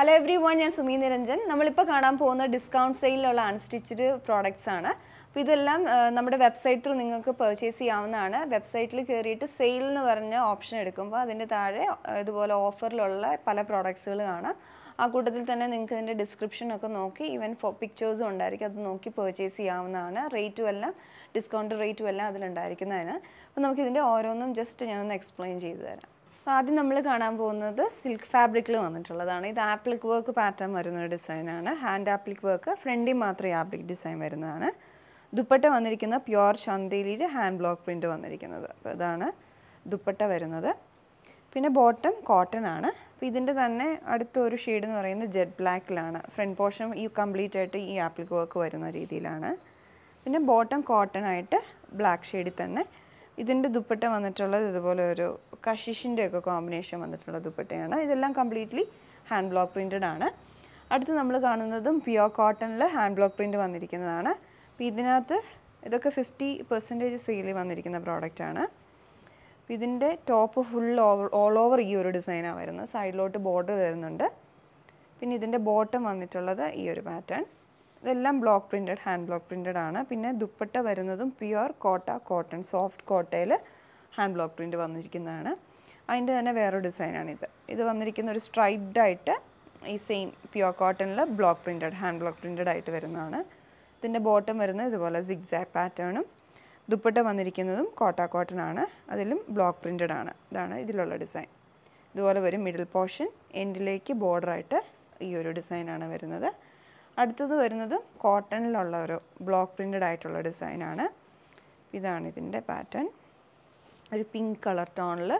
hello every one ഞാൻ സുമീ നിരഞ്ജൻ നമ്മളിപ്പോൾ കാണാൻ പോകുന്ന ഡിസ്കൗണ്ട് സെയിലുള്ള അൺസ്റ്റിച്ചഡ് പ്രോഡക്റ്റ്സ് ആണ് അപ്പോൾ ഇതെല്ലാം നമ്മുടെ വെബ്സൈറ്റ് ത്രൂ നിങ്ങൾക്ക് പർച്ചേസ് ചെയ്യാവുന്നതാണ് വെബ്സൈറ്റിൽ കയറിയിട്ട് സെയിൽ എന്ന് പറഞ്ഞ ഓപ്ഷൻ എടുക്കുമ്പോൾ അതിൻ്റെ താഴെ ഇതുപോലെ ഓഫറിലുള്ള പല പ്രോഡക്ട്സുകൾ കാണാം ആ കൂട്ടത്തിൽ തന്നെ നിങ്ങൾക്ക് ഇതിൻ്റെ ഡിസ്ക്രിപ്ഷനൊക്കെ നോക്കി ഈവൻ ഫോ പിക്ചേഴ്സും ഉണ്ടായിരിക്കും അത് നോക്കി പർച്ചേസ് ചെയ്യാവുന്നതാണ് റേറ്റും എല്ലാം ഡിസ്കൗണ്ട് റേറ്റും എല്ലാം അതിലുണ്ടായിരിക്കുന്നതിന് അപ്പോൾ നമുക്കിതിൻ്റെ ഓരോന്നും ജസ്റ്റ് ഞാനൊന്ന് എക്സ്പ്ലെയിൻ ചെയ്തു തരാം അപ്പോൾ ആദ്യം നമ്മൾ കാണാൻ പോകുന്നത് സിൽക്ക് ഫാബ്രിക്കിൽ വന്നിട്ടുള്ളതാണ് ഇത് ആപ്ലിക് വർക്ക് പാറ്റേൺ വരുന്ന ഒരു ഡിസൈനാണ് ഹാൻഡ് ആപ്ലിക് വർക്ക് ഫ്രണ്ടിൽ മാത്രം ആപ്ലിക് ഡിസൈൻ വരുന്നതാണ് ദുപ്പട്ട വന്നിരിക്കുന്ന പ്യുർ ചന്തേലിയിൽ ഹാൻഡ് ബ്ലോക്ക് പ്രിൻ്റ് വന്നിരിക്കുന്നത് അപ്പോൾ ഇതാണ് ദുപ്പട്ട വരുന്നത് പിന്നെ ബോട്ടം കോട്ടൺ ആണ് അപ്പോൾ ഇതിൻ്റെ തന്നെ അടുത്ത ഒരു ഷെയ്ഡ് എന്ന് പറയുന്നത് ജെഡ് ബ്ലാക്കിലാണ് ഫ്രണ്ട് പോർഷൻ ഈ കംപ്ലീറ്റ് ആയിട്ട് ഈ ആപ്ലിക് വർക്ക് വരുന്ന രീതിയിലാണ് പിന്നെ ബോട്ടം കോട്ടൺ ആയിട്ട് ബ്ലാക്ക് ഷെയ്ഡിൽ തന്നെ ഇതിൻ്റെ ദുപ്പട്ട വന്നിട്ടുള്ളത് ഇതുപോലെ ഒരു കഷിഷിൻ്റെ ഒക്കെ കോമ്പിനേഷൻ വന്നിട്ടുള്ള ദുപ്പട്ടയാണ് ഇതെല്ലാം കംപ്ലീറ്റ്ലി ഹാൻഡ് ബ്ലോക്ക് പ്രിൻറ്റഡ് ആണ് അടുത്ത് നമ്മൾ കാണുന്നതും പ്യുവർ കോട്ടണിൽ ഹാൻഡ് ബ്ലോക്ക് പ്രിൻറ്റ് വന്നിരിക്കുന്നതാണ് അപ്പോൾ ഇതിനകത്ത് ഇതൊക്കെ ഫിഫ്റ്റി പെർസെൻറ്റേജ് സെയിൽ വന്നിരിക്കുന്ന പ്രോഡക്റ്റാണ് ഇതിൻ്റെ top full over all over ഈ ഒരു ഡിസൈനാണ് വരുന്നത് സൈഡിലോട്ട് ബോർഡർ വരുന്നുണ്ട് പിന്നെ ഇതിൻ്റെ ബോട്ടം വന്നിട്ടുള്ളത് ഈ ഒരു പാറ്റേൺ ഇതെല്ലാം block printed hand block printed ആണ് പിന്നെ ദുപ്പട്ട വരുന്നതും പ്യുർ കോട്ട കോട്ടൺ സോഫ്റ്റ് കോട്ടയിൽ ഹാൻഡ് ബ്ലോക്ക് പ്രിൻറ്റ് വന്നിരിക്കുന്നതാണ് അതിൻ്റെ തന്നെ വേറൊരു ഡിസൈനാണിത് ഇത് വന്നിരിക്കുന്ന ഒരു സ്ട്രൈഡ് ആയിട്ട് ഈ സെയിം പ്യുവർ കോട്ടണിൽ block printed hand block printed ആയിട്ട് വരുന്നതാണ് ഇതിൻ്റെ ബോട്ടം വരുന്നത് ഇതുപോലെ സിഗ്സാക് പാറ്റേണും ദുപ്പട്ട വന്നിരിക്കുന്നതും കോട്ട കോട്ടൺ ആണ് അതിലും ബ്ലോക്ക് പ്രിൻറ്റഡ് ആണ് ഇതാണ് ഇതിലുള്ള ഡിസൈൻ ഇതുപോലെ വരും മിഡിൽ പോർഷൻ എൻഡിലേക്ക് ബോർഡറായിട്ട് ഈ ഒരു ഡിസൈനാണ് വരുന്നത് അടുത്തത് വരുന്നത് കോട്ടണിലുള്ള ഒരു ബ്ലോക്ക് പ്രിൻറ്റഡ് ആയിട്ടുള്ള ഡിസൈനാണ് ഇതാണ് ഇതിൻ്റെ പാറ്റേൺ ഒരു പിങ്ക് കളർ ടോണിൽ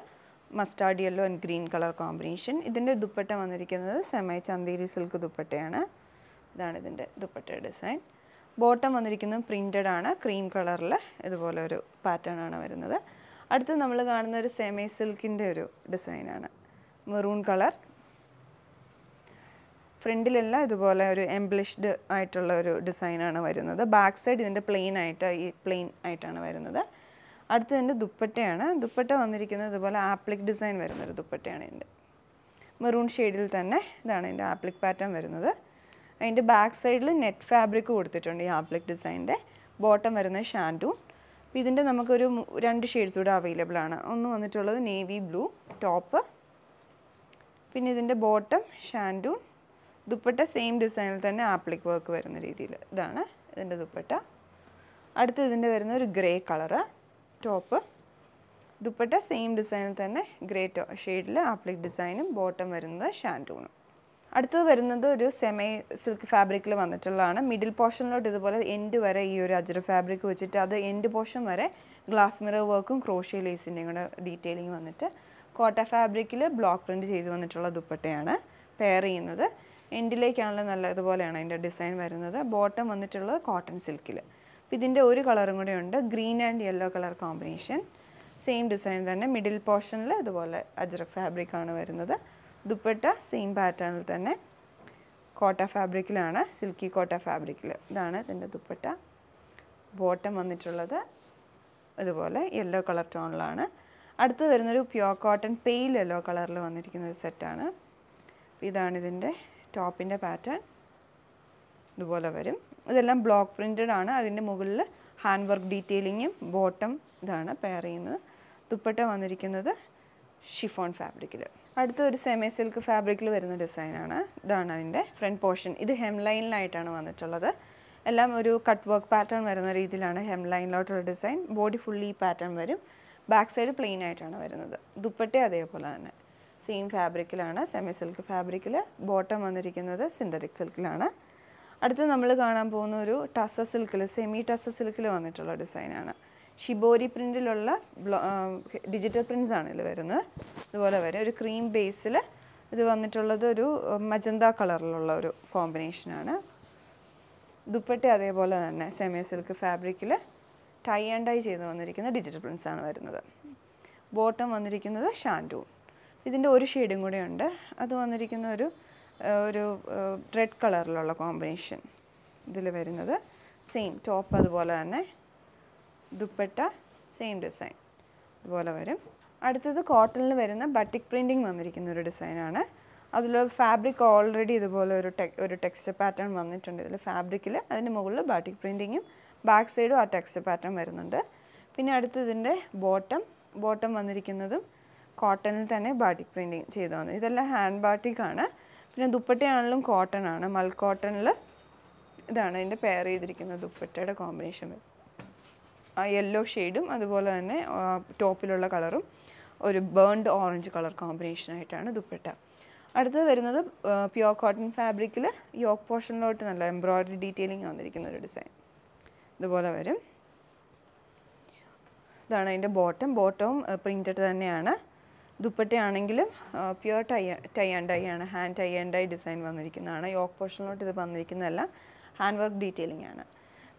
mustard yellow and green colour combination ഇതിൻ്റെ ദുപ്പട്ട വന്നിരിക്കുന്നത് സെമൈ ചന്ദേരി സിൽക്ക് ദുപ്പട്ടയാണ് ഇതാണ് ഇതിൻ്റെ ദുപ്പട്ട ഡിസൈൻ ബോട്ടം വന്നിരിക്കുന്നത് പ്രിൻറ്റഡ് ആണ് ക്രീം കളറിൽ ഇതുപോലെ ഒരു പാറ്റേൺ ആണ് വരുന്നത് അടുത്ത് നമ്മൾ കാണുന്ന ഒരു സെമൈ സിൽക്കിൻ്റെ ഒരു ഡിസൈനാണ് മെറൂൺ കളർ ഫ്രണ്ടിലെല്ലാം ഇതുപോലെ ഒരു എംബ്ലിഷ്ഡ് ആയിട്ടുള്ള ഒരു ഡിസൈനാണ് വരുന്നത് ബാക്ക് സൈഡ് ഇതിൻ്റെ പ്ലെയിൻ ആയിട്ട് ഈ പ്ലെയിൻ ആയിട്ടാണ് വരുന്നത് അടുത്ത് ഇതിൻ്റെ ദുപ്പട്ടയാണ് ദുപ്പട്ട വന്നിരിക്കുന്നത് ഇതുപോലെ ആപ്ലിക് ഡിസൈൻ വരുന്നൊരു ദുപ്പട്ടയാണ് ഇതിൻ്റെ മെറൂൺ ഷെയ്ഡിൽ തന്നെ ഇതാണ് ഇതിൻ്റെ ആപ്ലിക് പാറ്റേൺ വരുന്നത് അതിൻ്റെ ബാക്ക് സൈഡിൽ നെറ്റ് ഫാബ്രിക് കൊടുത്തിട്ടുണ്ട് ഈ ആപ്ലിക് ഡിസൈൻ്റെ ബോട്ടം വരുന്ന ഷാൻഡൂൺ അപ്പോൾ ഇതിൻ്റെ നമുക്കൊരു രണ്ട് ഷെയ്ഡ്സ് കൂടെ അവൈലബിൾ ആണ് ഒന്ന് വന്നിട്ടുള്ളത് നേവി ബ്ലൂ ടോപ്പ് പിന്നെ ഇതിൻ്റെ ബോട്ടം ഷാൻഡൂൺ ദുപ്പട്ട സെയിം ഡിസൈനിൽ തന്നെ ആപ്ലിക് വർക്ക് വരുന്ന രീതിയിൽ ഇതാണ് ഇതിൻ്റെ ദുപ്പട്ട അടുത്ത് ഇതിൻ്റെ വരുന്ന ഒരു grey colour top dupatta same ഡിസൈനിൽ തന്നെ ഗ്രേ ടോ ഷെയ്ഡിൽ ആപ്ലിക് ഡിസൈനും ബോട്ടം വരുന്നത് ഷാൻഡൂണും അടുത്തത് വരുന്നത് ഒരു സെമി സിൽക്ക് ഫാബ്രിക്കിൽ വന്നിട്ടുള്ളതാണ് മിഡിൽ പോർഷനിലോട്ട് ഇതുപോലെ എൻഡ് വരെ ഈ ഒരു അജർ ഫാബ്രിക് വെച്ചിട്ട് അത് എൻഡ് പോർഷൻ വരെ ഗ്ലാസ് മിറർ വർക്കും ക്രോഷ്യ ലേസിൻ്റെയും കൂടെ ഡീറ്റെയിലിംഗ് വന്നിട്ട് കോട്ട ഫാബ്രിക്കിൽ ബ്ലോക്ക് പ്രിൻറ്റ് ചെയ്ത് വന്നിട്ടുള്ള ദുപ്പട്ടയാണ് പെയർ ചെയ്യുന്നത് എൻഡിലേക്കാണല്ലോ നല്ല ഇതുപോലെയാണ് അതിൻ്റെ ഡിസൈൻ വരുന്നത് ബോട്ടം വന്നിട്ടുള്ളത് കോട്ടൺ സിൽക്കിൽ അപ്പം ഇതിൻ്റെ ഒരു കളറും കൂടെ ഉണ്ട് green and yellow colour combination same design തന്നെ മിഡിൽ പോർഷനിൽ ഇതുപോലെ അജ്രക് ഫാബ്രിക് ആണ് വരുന്നത് ദുപ്പട്ട സെയിം പാറ്റേണിൽ തന്നെ കോട്ട ഫാബ്രിക്കിലാണ് സിൽക്കി കോട്ട ഫാബ്രിക്കിൽ ഇതാണ് ഇതിൻ്റെ ദുപ്പട്ട ബോട്ടം വന്നിട്ടുള്ളത് ഇതുപോലെ യെല്ലോ കളർ ടോണിലാണ് അടുത്ത് വരുന്നൊരു പ്യുവർ കോട്ടൺ പെയിൽ യെല്ലോ കളറിൽ വന്നിരിക്കുന്ന ഒരു സെറ്റാണ് ഇതാണ് ടോപ്പിൻ്റെ പാറ്റേൺ ഇതുപോലെ വരും ഇതെല്ലാം ബ്ലോക്ക് പ്രിൻറ്റഡ് ആണ് അതിൻ്റെ മുകളിൽ ഹാൻഡ് വർക്ക് ഡീറ്റെയിലിങ്ങും ബോട്ടം ഇതാണ് പെയർ ചെയ്യുന്നത് ദുപ്പട്ട വന്നിരിക്കുന്നത് ഷിഫോൺ ഫാബ്രിക്കിൽ അടുത്ത ഒരു സെമി സിൽക്ക് ഫാബ്രിക്കിൽ വരുന്ന ഡിസൈനാണ് ഇതാണ് അതിൻ്റെ ഫ്രണ്ട് പോർഷൻ ഇത് ഹെം ലൈനിലായിട്ടാണ് വന്നിട്ടുള്ളത് എല്ലാം ഒരു കട്ട് വർക്ക് പാറ്റേൺ വരുന്ന രീതിയിലാണ് ഹെം ലൈനിലോട്ടുള്ള ഡിസൈൻ ബോഡി ഫുള്ളി പാറ്റേൺ വരും ബാക്ക് സൈഡ് പ്ലെയിൻ ആയിട്ടാണ് വരുന്നത് ദുപ്പട്ട അതേപോലെ തന്നെ സെയിം ഫാബ്രിക്കിലാണ് സെമി സിൽക്ക് ഫാബ്രിക്കിൽ ബോട്ടം വന്നിരിക്കുന്നത് സിന്തറ്റിക് സിൽക്കിലാണ് അടുത്ത് നമ്മൾ കാണാൻ പോകുന്ന ഒരു ടസ സിൽക്കിൽ സെമി ടസ സിൽക്കിൽ വന്നിട്ടുള്ള ഡിസൈനാണ് ഷിബോരി പ്രിൻറ്റിലുള്ള ഡിജിറ്റൽ പ്രിൻസ് ആണ് ഇതിൽ വരുന്നത് അതുപോലെ വരെ ഒരു ക്രീം ബേസിൽ ഇത് വന്നിട്ടുള്ളത് ഒരു മജന്ത കളറിലുള്ള ഒരു കോമ്പിനേഷനാണ് ദുപ്പട്ട അതേപോലെ തന്നെ സെമി സിൽക്ക് ഫാബ്രിക്കിൽ ടൈ ആൻഡ് ടൈ ചെയ്ത് വന്നിരിക്കുന്ന ഡിജിറ്റൽ പ്രിൻസ് ആണ് വരുന്നത് ബോട്ടം വന്നിരിക്കുന്നത് ഷാൻഡുവും ഇതിൻ്റെ ഒരു ഷെയ്ഡും കൂടെ ഉണ്ട് അത് വന്നിരിക്കുന്ന ഒരു ഒരു റെഡ് കളറിലുള്ള കോമ്പിനേഷൻ ഇതിൽ വരുന്നത് സെയിം ടോപ്പ് അതുപോലെ തന്നെ ദുപ്പട്ട സെയിം ഡിസൈൻ ഇതുപോലെ വരും അടുത്തത് കോട്ടണിൽ വരുന്ന ബട്ടിക് പ്രിൻറ്റിങ് വന്നിരിക്കുന്ന ഒരു ഡിസൈനാണ് അതിൽ ഫാബ്രിക് ഓൾറെഡി ഇതുപോലെ ഒരു ടെക് ഒരു ടെക്സ്ചർ പാറ്റേൺ വന്നിട്ടുണ്ട് ഇതിൽ ഫാബ്രിക്കിൽ അതിൻ്റെ മുകളിൽ ബാറ്റിക് പ്രിൻറ്റിങ്ങും ബാക്ക് സൈഡും ആ ടെക്സ്ചർ പാറ്റേൺ വരുന്നുണ്ട് പിന്നെ അടുത്തതിൻ്റെ ബോട്ടം ബോട്ടം വന്നിരിക്കുന്നതും കോട്ടണിൽ തന്നെ ബാട്ടിക് പ്രിൻറ്റിങ് ചെയ്തു വന്നത് ഇതെല്ലാം ഹാൻഡ് ബാറ്റിക് ആണ് പിന്നെ ദുപ്പട്ടയാണെങ്കിലും കോട്ടൺ ആണ് മൽ കോട്ടണിൽ ഇതാണ് അതിൻ്റെ പെയർ ചെയ്തിരിക്കുന്ന ദുപ്പട്ടയുടെ കോമ്പിനേഷൻ ആ യെല്ലോ ഷെയ്ഡും അതുപോലെ തന്നെ ടോപ്പിലുള്ള കളറും ഒരു ബേൺഡ് ഓറഞ്ച് കളർ കോമ്പിനേഷനായിട്ടാണ് ദുപ്പട്ട അടുത്തത് വരുന്നത് പ്യുവർ കോട്ടൺ ഫാബ്രിക്കിൽ യോക്ക് പോർഷനിലോട്ട് നല്ല എംബ്രോയ്ഡറി ഡീറ്റെയിലിംഗ് വന്നിരിക്കുന്ന ഒരു ഡിസൈൻ ഇതുപോലെ വരും ഇതാണ് അതിൻ്റെ ബോട്ടം ബോട്ടവും പ്രിൻറ്റഡ് തന്നെയാണ് ദുപ്പട്ടയാണെങ്കിലും pure tie tie and dye ആണ് hand tie and dye design വന്നിരിക്കുന്നതാണ് യോക്ക് പോർഷനിലോട്ട് ഇത് വന്നിരിക്കുന്നതല്ല ഹാൻഡ് വർക്ക് ഡീറ്റെയിലിംഗ് ആണ്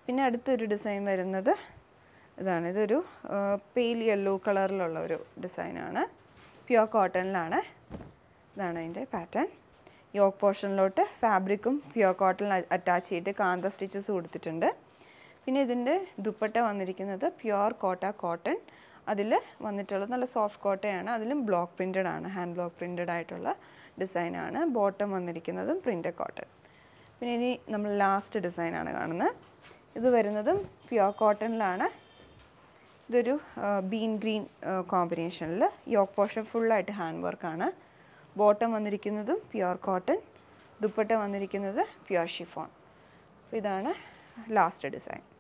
പിന്നെ അടുത്തൊരു ഡിസൈൻ വരുന്നത് ഇതാണ് ഇതൊരു പെയിൽ യെല്ലോ കളറിലുള്ള ഒരു ഡിസൈനാണ് പ്യുവർ കോട്ടണിലാണ് ഇതാണ് അതിൻ്റെ പാറ്റേൺ യോക്ക് പോർഷനിലോട്ട് ഫാബ്രിക്കും പ്യുവർ കോട്ടൺ അറ്റാച്ച് ചെയ്തിട്ട് കാന്ത സ്റ്റിച്ചസ് കൊടുത്തിട്ടുണ്ട് പിന്നെ ഇതിൻ്റെ ദുപ്പട്ട വന്നിരിക്കുന്നത് പ്യുവർ കോട്ട കോട്ടൺ അതിൽ വന്നിട്ടുള്ളത് നല്ല സോഫ്റ്റ് കോട്ടയാണ് അതിലും ബ്ലോക്ക് പ്രിൻറ്റഡ് ആണ് ഹാൻഡ് ബ്ലോക്ക് പ്രിൻറ്റഡ് ആയിട്ടുള്ള ഡിസൈനാണ് ബോട്ടം വന്നിരിക്കുന്നതും പ്രിൻറ്റഡ് കോട്ടൺ പിന്നെ ഇനി നമ്മൾ ലാസ്റ്റ് ഡിസൈനാണ് കാണുന്നത് ഇത് വരുന്നതും പ്യുവർ കോട്ടണിലാണ് ഇതൊരു ബീൻ ഗ്രീൻ കോമ്പിനേഷനിൽ യോക്ക് പോർഷൻ ഫുള്ളായിട്ട് ഹാൻഡ് വർക്കാണ് ബോട്ടം വന്നിരിക്കുന്നതും പ്യുവർ കോട്ടൺ ദുപ്പട്ട വന്നിരിക്കുന്നത് പ്യുവർ ഷിഫോൺ ഇതാണ് ലാസ്റ്റ് ഡിസൈൻ